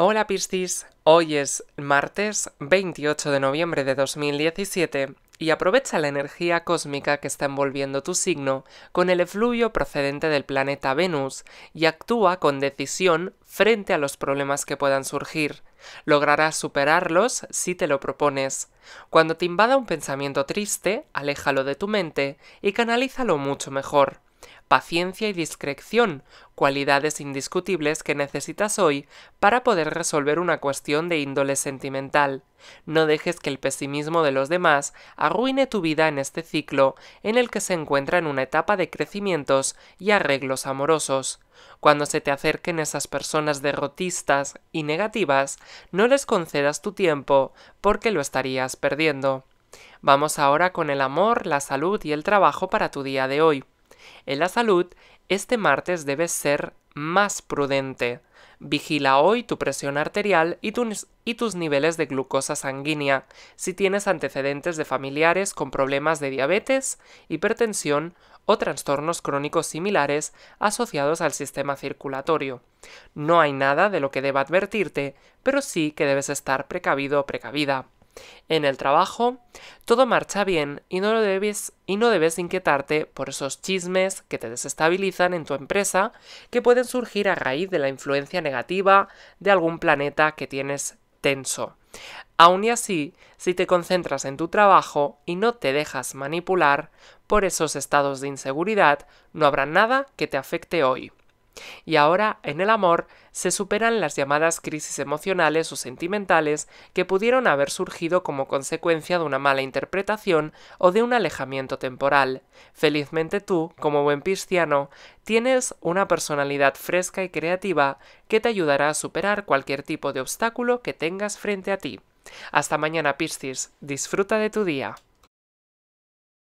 Hola Piscis, hoy es martes 28 de noviembre de 2017 y aprovecha la energía cósmica que está envolviendo tu signo con el efluvio procedente del planeta Venus y actúa con decisión frente a los problemas que puedan surgir. Lograrás superarlos si te lo propones. Cuando te invada un pensamiento triste, aléjalo de tu mente y canalízalo mucho mejor paciencia y discreción, cualidades indiscutibles que necesitas hoy para poder resolver una cuestión de índole sentimental. No dejes que el pesimismo de los demás arruine tu vida en este ciclo en el que se encuentra en una etapa de crecimientos y arreglos amorosos. Cuando se te acerquen esas personas derrotistas y negativas, no les concedas tu tiempo porque lo estarías perdiendo. Vamos ahora con el amor, la salud y el trabajo para tu día de hoy. En la salud, este martes debes ser más prudente. Vigila hoy tu presión arterial y, tus niveles de glucosa sanguínea, si tienes antecedentes de familiares con problemas de diabetes, hipertensión o trastornos crónicos similares asociados al sistema circulatorio. No hay nada de lo que deba advertirte, pero sí que debes estar precavido o precavida. En el trabajo, todo marcha bien y no, debes, y no debes inquietarte por esos chismes que te desestabilizan en tu empresa que pueden surgir a raíz de la influencia negativa de algún planeta que tienes tenso. Aún y así, si te concentras en tu trabajo y no te dejas manipular por esos estados de inseguridad, no habrá nada que te afecte hoy. Y ahora, en el amor, se superan las llamadas crisis emocionales o sentimentales que pudieron haber surgido como consecuencia de una mala interpretación o de un alejamiento temporal. Felizmente tú, como buen pisciano, tienes una personalidad fresca y creativa que te ayudará a superar cualquier tipo de obstáculo que tengas frente a ti. Hasta mañana, Piscis. Disfruta de tu día.